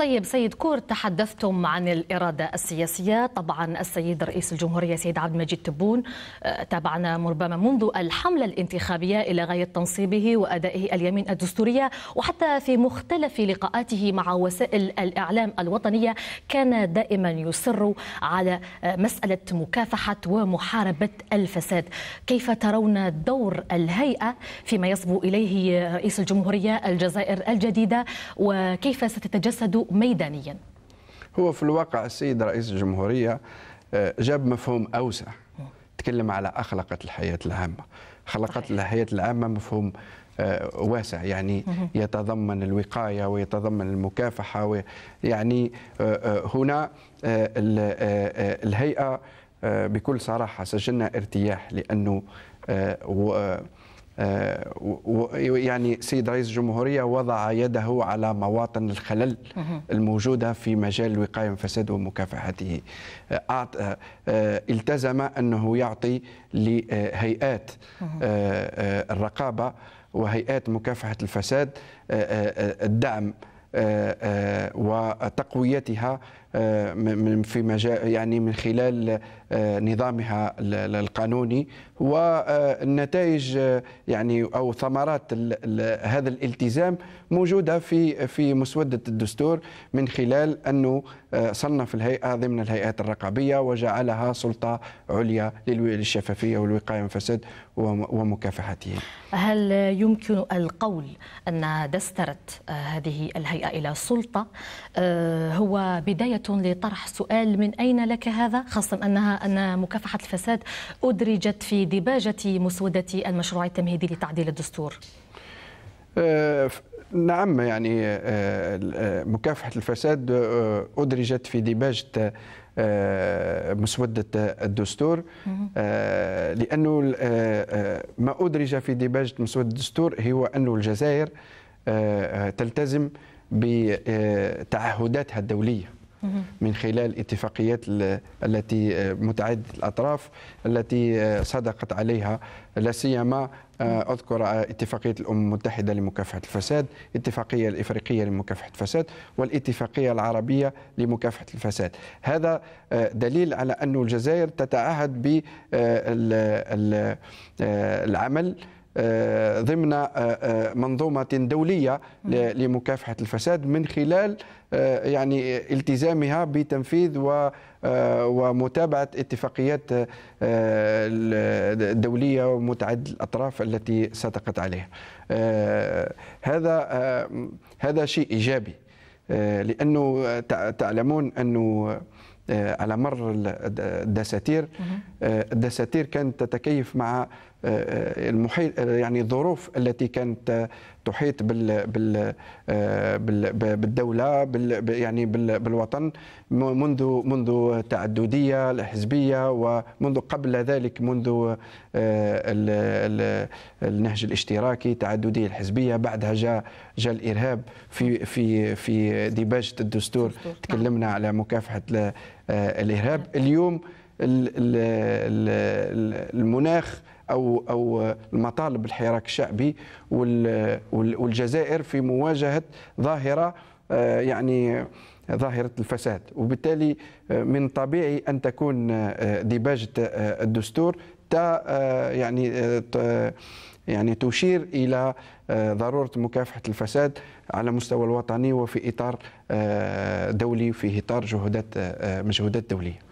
طيب سيد كور تحدثتم عن الإرادة السياسية طبعا السيد رئيس الجمهورية سيد عبد المجيد تبون آه، تابعنا ربما منذ الحملة الانتخابية إلى غاية تنصيبه وأدائه اليمين الدستورية وحتى في مختلف لقاءاته مع وسائل الإعلام الوطنية كان دائما يصر على آه، مسألة مكافحة ومحاربة الفساد كيف ترون دور الهيئة فيما يصبو إليه رئيس الجمهورية الجزائر الجديدة وكيف ستتجسد ميدانيا هو في الواقع السيد رئيس الجمهورية آه، جاب مفهوم أوسع تكلم على أخلقة الحياة العامة خلقت الحياة العامة مفهوم آه، واسع يعني يتضمن الوقاية ويتضمن المكافحة يعني آه، هنا الهيئة بكل صراحة سجلنا ارتياح لأنه آه، يعني سيد رئيس الجمهورية وضع يده على مواطن الخلل الموجودة في مجال الوقاية من الفساد ومكافحته آه، آه، التزم أنه يعطي لهيئات الرقابة وهيئات مكافحة الفساد الدعم وتقويتها آه، من في مجال يعني من خلال آه، نظامها القانوني والنتائج آه، يعني او ثمرات هذا الالتزام موجوده في في مسوده الدستور من خلال انه صنف الهيئه ضمن الهيئات الرقابيه وجعلها سلطه عليا للشفافيه والوقايه من الفساد ومكافحته. هل يمكن القول ان دستره هذه الهيئه الى سلطه هو بدايه لطرح سؤال من أين لك هذا خاصة أنها أن مكافحة الفساد أدرجت في دباجة مسودة المشروع التمهيدي لتعديل الدستور آه، نعم يعني آه، آه، مكافحة الفساد أدرجت في دباجة مسودة الدستور لأنه ما أدرج في دباجة مسودة الدستور هو أن الجزائر تلتزم بتعهداتها الدوليه من خلال اتفاقيات التي آه، متعدده الاطراف التي آه، صدقت عليها لا سيما آه، اذكر اتفاقيه الامم المتحده لمكافحه الفساد، الاتفاقيه الافريقيه لمكافحه الفساد والاتفاقيه العربيه لمكافحه الفساد. هذا دليل على ان الجزائر تتعهد بالعمل آه، ضمن آه، آه، منظومه دوليه لمكافحه الفساد من خلال يعني التزامها بتنفيذ و ومتابعه اتفاقيات الدوليه ومتعدد الاطراف التي صدقت عليها. هذا هذا شيء ايجابي لانه تعلمون انه آه، على مر الدساتير آه، الدساتير كانت تتكيف مع آه، المحيط يعني الظروف التي كانت تحيط بال بال بالدوله بال يعني بالوطن منذ منذ تعدديه الحزبيه ومنذ قبل ذلك منذ النهج الاشتراكي تعدديه الحزبيه بعدها جاء جاء الارهاب في في في ديباجه الدستور نعم. تكلمنا على مكافحه آه، الارهاب اليوم المناخ او او المطالب الحراك الشعبي والجزائر في مواجهه ظاهره آه، يعني ظاهرة الفساد وبالتالي آه، من طبيعي أن تكون آه، ديباجة الدستور تا يعني يعني تشير إلى ضرورة مكافحة الفساد على مستوى الوطني وفي إطار دولي وفي إطار جهودات مجهودات دولية